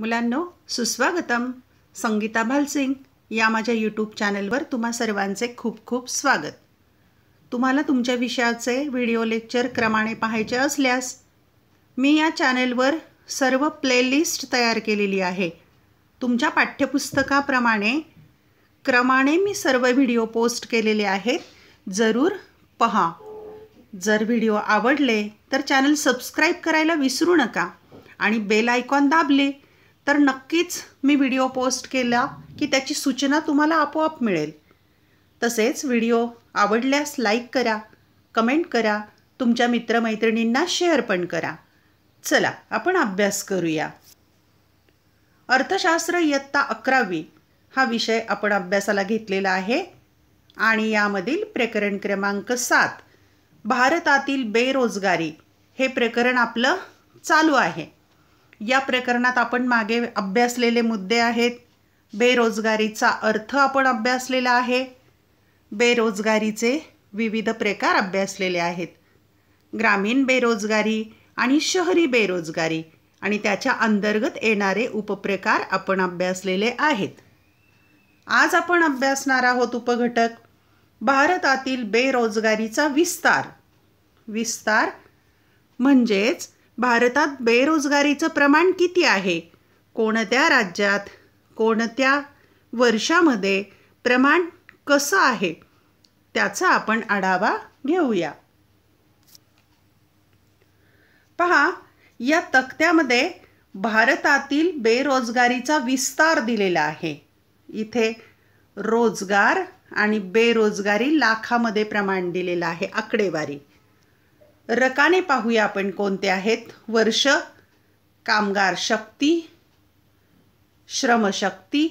मुलांनो सुस्वागतम संगीता भालसिंग या माझ्या यूट्यूब चॅनलवर तुम्हा सर्वांचे खूप खूप स्वागत तुम्हाला तुमच्या विषयाचे व्हिडिओ लेक्चर क्रमाने पाहायचे असल्यास मी या चॅनेलवर सर्व प्लेलिस्ट तयार केलेली आहे तुमच्या पाठ्यपुस्तकाप्रमाणे क्रमाने मी सर्व व्हिडिओ पोस्ट केलेले आहेत जरूर पहा जर व्हिडिओ आवडले तर चॅनल सबस्क्राईब करायला विसरू नका आणि बेल आयकॉन दाबले तर नक्कीच मी व्हिडिओ पोस्ट केला की त्याची सूचना तुम्हाला आपोआप मिळेल तसेच व्हिडिओ आवडल्यास लाईक करा कमेंट करा तुमच्या मित्रमैत्रिणींना शेअर पण करा चला आपण अभ्यास करूया अर्थशास्त्र इयत्ता अकरावी हा विषय आपण अभ्यासाला घेतलेला आहे आणि यामधील प्रकरण क्रमांक सात भारतातील बेरोजगारी हे प्रकरण आपलं चालू आहे या प्रकरणात आपण मागे अभ्यासलेले मुद्दे आहेत बेरोजगारीचा अर्थ आपण अभ्यासलेला आहे बेरोजगारीचे विविध प्रकार अभ्यासलेले आहेत ग्रामीण बेरोजगारी आणि शहरी बेरोजगारी आणि त्याच्या अंतर्गत येणारे उपप्रकार आपण अभ्यासलेले आहेत आज आपण अभ्यासणार आहोत उपघटक भारतातील बेरोजगारीचा विस्तार विस्तार म्हणजेच भारतात बेरोजगारीचं प्रमाण किती आहे कोणत्या राज्यात कोणत्या वर्षामध्ये प्रमाण कसं आहे त्याचा आपण आढावा घेऊया पहा या तक्त्यामध्ये भारतातील बेरोजगारीचा विस्तार दिलेला आहे इथे रोजगार आणि बेरोजगारी लाखामध्ये प्रमाण दिलेलं आहे आकडेवारी रकाने पाहूया आपण कोणते आहेत वर्ष कामगार शक्ती श्रमशक्ती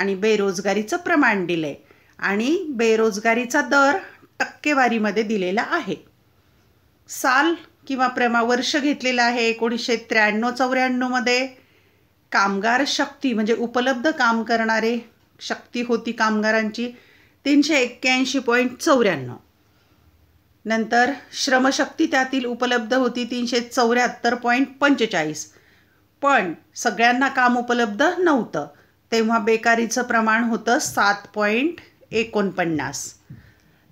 आणि बेरोजगारीचं प्रमाण दिलं आहे आणि बेरोजगारीचा दर टक्केवारीमध्ये दिलेला आहे साल किंवा प्रमा वर्ष घेतलेलं आहे एकोणीसशे त्र्याण्णव चौऱ्याण्णवमध्ये कामगार शक्ती म्हणजे उपलब्ध काम करणारे शक्ती होती कामगारांची तीनशे एक्क्याऐंशी पॉईंट चौऱ्याण्णव नंतर श्रमशक्ती त्यातील उपलब्ध होती तीनशे चौऱ्याहत्तर पॉईंट पंचेचाळीस पण सगळ्यांना काम उपलब्ध नव्हतं तेव्हा बेकारीचं प्रमाण होतं सात पॉईंट एकोणपन्नास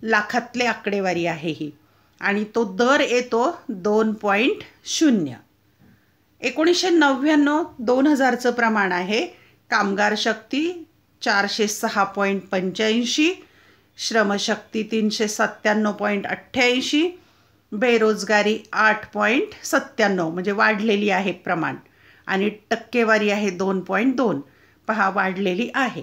लाखातले आकडेवारी आहे ही आणि तो दर येतो दोन पॉईंट शून्य एकोणीसशे नव्याण्णव दोन हजारचं प्रमाण आहे कामगार शक्ती चारशे सहा पॉईंट पंच्याऐंशी श्रमशक्ती तीनशे सत्त्याण्णव पॉईंट अठ्ठ्याऐंशी बेरोजगारी आठ पॉईंट सत्त्याण्णव म्हणजे वाढलेली आहे प्रमाण आणि टक्केवारी आहे दोन पॉईंट दोन पहा वाढलेली आहे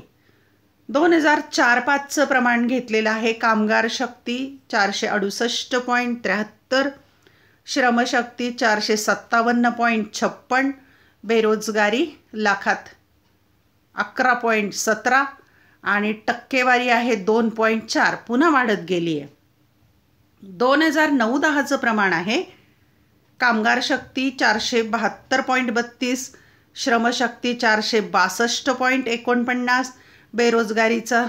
दोन हजार चार पाचचं प्रमाण घेतलेलं आहे कामगार शक्ती चारशे अडुसष्ट पॉईंट त्र्याहत्तर श्रमशक्ती चारशे सत्तावन्न पॉईंट छप्पन बेरोजगारी लाखात अकरा पॉईंट सतरा आणि टक्केवारी आहे दोन पॉईंट चार पुन्हा वाढत गेली आहे दोन हजार नऊ दहाचं प्रमाण आहे कामगार शक्ती चारशे बहात्तर पॉईंट बत्तीस श्रमशक्ती चारशे बासष्ट पॉईंट एकोणपन्नास बेरोजगारीचं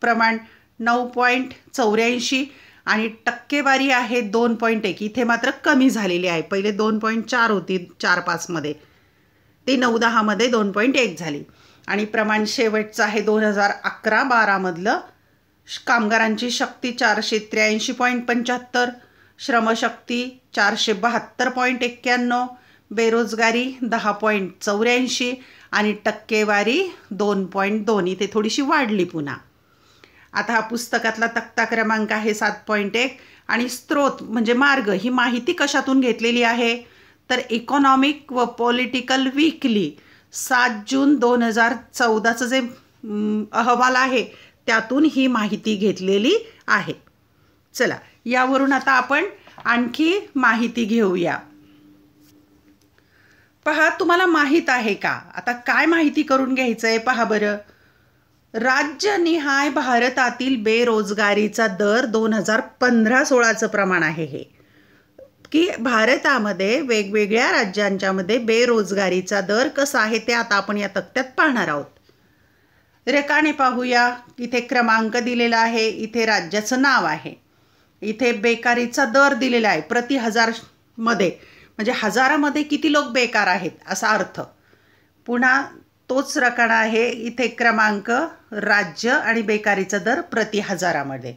प्रमाण नऊ पॉईंट चौऱ्याऐंशी आणि टक्केवारी आहे दोन पॉईंट एक इथे मात्र कमी झालेली आहे पहिले दोन पॉईंट चार होती चार पाचमध्ये ती नऊ दहामध्ये दोन पॉईंट एक झाली आणि प्रमाण शेवटचं आहे दोन हजार अकरा बारामधलं कामगारांची शक्ती चारशे त्र्याऐंशी पॉईंट पंच्याहत्तर श्रमशक्ती चारशे बहात्तर पॉईंट एक्क्याण्णव बेरोजगारी दहा पॉईंट चौऱ्याऐंशी आणि टक्केवारी दोन पॉईंट दोन इथे थोडीशी वाढली पुन्हा आता हा पुस्तकातला तक्ता क्रमांक आहे सात पॉईंट एक आणि स्त्रोत म्हणजे मार्ग ही माहिती कशातून घेतलेली आहे तर इकॉनॉमिक व पॉलिटिकल वीकली सात जून दोन हजार चौदाचं जे अहवाल आहे त्यातून ही माहिती घेतलेली आहे चला यावरून आता आपण आणखी माहिती घेऊया पहा तुम्हाला माहीत आहे का आता काय माहिती करून घ्यायचं आहे पहा बरं राज्यनिहाय भारतातील बेरोजगारीचा दर दोन हजार पंधरा सोळाचं प्रमाण आहे हे की भारतामध्ये वेगवेगळ्या राज्यांच्यामध्ये बेरोजगारीचा दर कसा आहे ते आता आपण या तक्त्यात पाहणार आहोत रेकाने पाहूया इथे क्रमांक दिलेला आहे इथे राज्याचं नाव आहे इथे बेकारीचा दर दिलेला आहे प्रति मध्ये म्हणजे हजारामध्ये किती लोक बेकार आहेत असा अर्थ पुन्हा तोच रकाना आहे इथे क्रमांक राज्य आणि बेकारीचा दर प्रति हजारामध्ये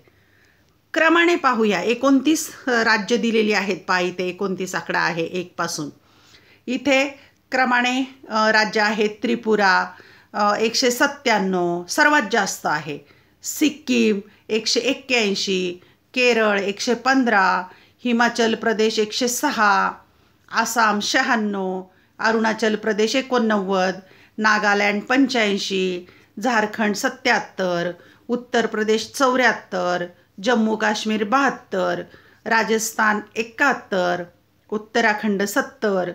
क्रमाने पाहूया एकोणतीस राज्य दिलेली आहेत पा इथे एकोणतीस आकडा आहे एकपासून इथे क्रमाने राज्य आहेत त्रिपुरा एकशे सत्त्याण्णव सर्वात जास्त आहे सिक्कीम एकशे एक्क्याऐंशी केरळ एकशे पंधरा हिमाचल प्रदेश एकशे सहा आसाम शहाण्णव अरुणाचल प्रदेश एकोणनव्वद नागालँड पंच्याऐंशी झारखंड सत्याहत्तर उत्तर प्रदेश चौऱ्याहत्तर जम्मू काश्मीर बहात्तर राजस्थान एकाहत्तर उत्तराखंड सत्तर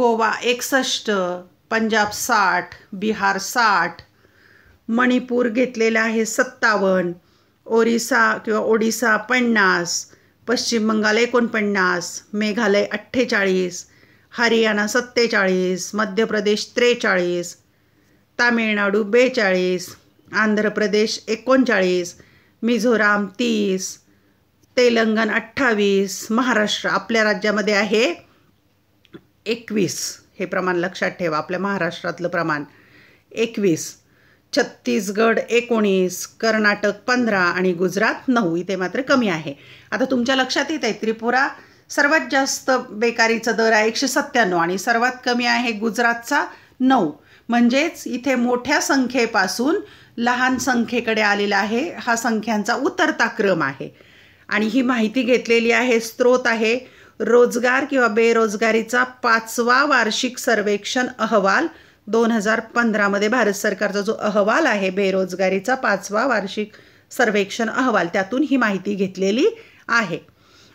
गोवा एकसष्ट पंजाब साठ बिहार साठ मणिपूर घेतलेलं आहे सत्तावन्न ओरिसा किंवा ओडिसा पन्नास पश्चिम बंगाल एकोणपन्नास मेघालय अठ्ठेचाळीस हरियाणा सत्तेचाळीस मध्य प्रदेश त्रेचाळीस तामिळनाडू बेचाळीस आंध्र प्रदेश एकोणचाळीस मिझोराम तीस तेलंगण अठ्ठावीस महाराष्ट्र आपल्या राज्यामध्ये आहे एकवीस हे प्रमाण लक्षात ठेवा आपल्या महाराष्ट्रातलं प्रमाण एकवीस छत्तीसगड एकोणीस कर्नाटक पंधरा आणि गुजरात नऊ इथे मात्र कमी आहे आता तुमच्या लक्षात येत आहे त्रिपुरा सर्वात जास्त बेकारीचा दर आहे एकशे सत्त्याण्णव आणि सर्वात कमी आहे गुजरातचा नऊ म्हणजेच इथे मोठ्या संख्येपासून लहान संख्येकडे आलेला आहे हा संख्यांचा उतरता क्रम आहे आणि ही माहिती घेतलेली आहे स्त्रोत आहे रोजगार किंवा बेरोजगारीचा पाचवा वार्षिक सर्वेक्षण अहवाल दोन हजार पंधरामध्ये भारत सरकारचा जो अहवाल आहे बेरोजगारीचा पाचवा वार्षिक सर्वेक्षण अहवाल त्यातून ही माहिती घेतलेली आहे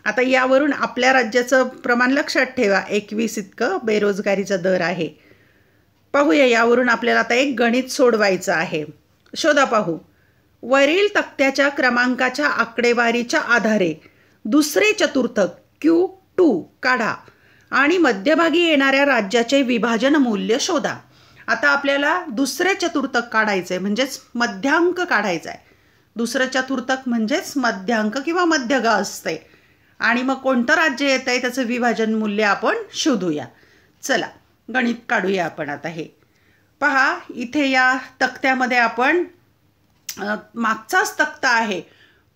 आता यावरून आपल्या राज्याचं प्रमाण लक्षात ठेवा एकवीस इतकं बेरोजगारीचा दर आहे पाहूया यावरून आपल्याला आता एक गणित सोडवायचं आहे शोधा पाहू वरील तक्त्याच्या क्रमांकाच्या आकडेवारीच्या आधारे दुसरे चतुर्थक क्यू टू काढा आणि मध्यभागी येणाऱ्या राज्याचे विभाजन मूल्य शोधा आता आपल्याला दुसरे चतुर्थक काढायचं आहे म्हणजेच मध्यांक काढायचा आहे दुसरं चतुर्थक म्हणजेच मध्यांक किंवा मध्यगा असते आणि मग कोणतं राज्य येत आहे त्याचं विभाजन मूल्य आपण शोधूया चला गणित काढूया आपण आता हे पहा इथे या तक्त्यामध्ये आपण मागचाच तक्ता आहे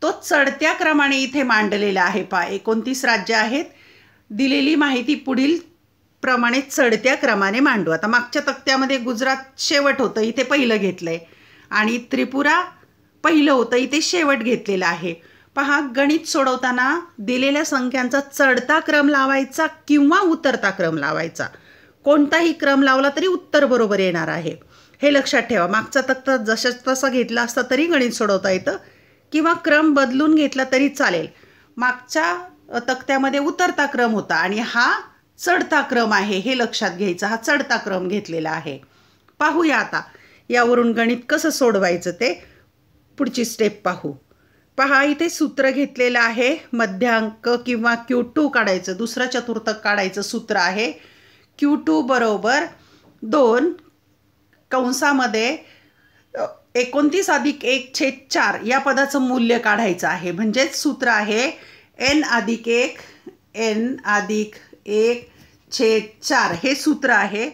तो चढत्या क्रमाने इथे मांडलेला आहे पहा एकोणतीस राज्य आहेत दिलेली माहिती पुढील प्रमाणे चढत्या क्रमाने मांडू आता मागच्या तक्त्यामध्ये गुजरात शेवट होतं इथे पहिलं घेतलं आहे आणि त्रिपुरा पहिलं होतं इथे शेवट घेतलेलं आहे पहा गणित सोडवताना दिलेल्या संख्यांचा चढता क्रम लावायचा किंवा उतरता क्रम लावायचा कोणताही क्रम लावला तरी उत्तर बरोबर येणार आहे हे लक्षात ठेवा मागचा तक्ता जशा तसा घेतला असता तरी गणित सोडवता येतं किंवा क्रम बदलून घेतला तरी चालेल मागच्या तक्त्यामध्ये उतरता क्रम होता आणि हा चढता क्रम आहे हे लक्षात घ्यायचा हा चढता क्रम घेतलेला आहे पाहूया आता यावरून गणित कसं सोडवायचं ते पुढची स्टेप पाहू पहा इथे सूत्र घेतलेलं आहे मध्यांक किंवा क्यू टू काढायचं दुसरं चतुर्थक काढायचं सूत्र आहे क्यू टू बरोबर दोन कंसामध्ये एकोणतीस अधिक एक छेद चार या पदाचं मूल्य काढायचं आहे म्हणजेच सूत्र आहे एन अधिक एक एन अधिक एक छेद चार हे सूत्र आहे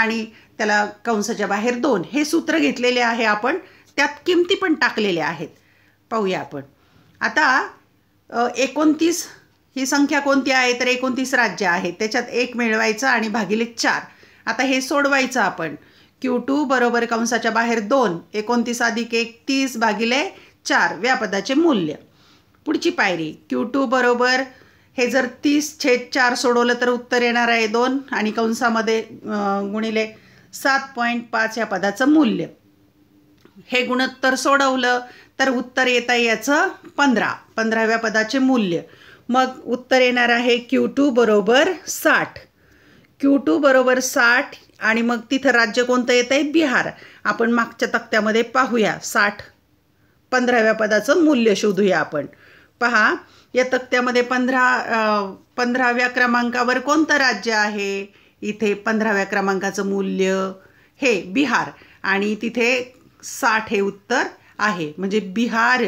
आणि त्याला कंसाच्या बाहेर दोन हे सूत्र घेतलेले आहे आपण त्यात किमती पण टाकलेल्या आहेत पाहूया आपण आता एकोणतीस ही संख्या कोणती आहे तर एकोणतीस राज्य आहे त्याच्यात एक मिळवायचं आणि भागिले चार आता हे सोडवायचं आपण क्यू टू बरोबर कंसाच्या बाहेर दोन एकोणतीस अधिक एक तीस भागिले चार व्यापदाचे मूल्य पुढची पायरी क्यू टू बरोबर हे जर तीस छेद चार सोडवलं तर उत्तर येणार आहे दोन आणि कंसामध्ये गुणिले सात पॉईंट पाच या पदाचं मूल्य हे गुणोत्तर सोडवलं तर उत्तर आहे याचं पंधरा पंधराव्या पदाचे मूल्य मग उत्तर येणार आहे क्यू टू बरोबर साठ क्यू टू बरोबर साठ आणि मग तिथं राज्य कोणतं येतं आहे बिहार आपण मागच्या तक्त्यामध्ये पाहूया साठ पंधराव्या पदाचं मूल्य शोधूया आपण पहा या तक्त्यामध्ये पंधरा पंधराव्या क्रमांकावर कोणतं राज्य आहे इथे पंधराव्या क्रमांकाचं मूल्य हे बिहार आणि तिथे साठ हे उत्तर आहे म्हणजे बिहार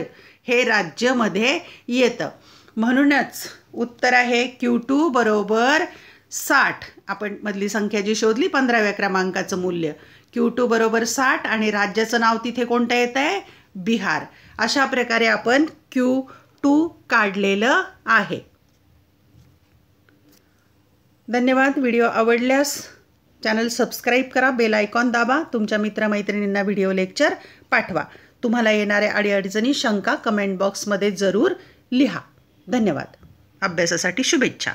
हे राज्यमध्ये येतं म्हणूनच उत्तर आहे क्यू टू बरोबर साठ आपण मधली संख्या जी शोधली पंधराव्या क्रमांकाचं मूल्य क्यू टू बरोबर साठ आणि राज्याचं नाव तिथे कोणतं येत आहे बिहार अशा प्रकारे आपण क्यू टू काढलेलं आहे धन्यवाद व्हिडिओ आवडल्यास चॅनल सबस्क्राईब करा बेल आयकॉन दाबा तुमच्या मित्रमैत्रिणींना व्हिडिओ लेक्चर पाठवा तुम्हाला येणाऱ्या अडीअडचणी शंका कमेंट बॉक्समध्ये जरूर लिहा धन्यवाद अभ्यासासाठी शुभेच्छा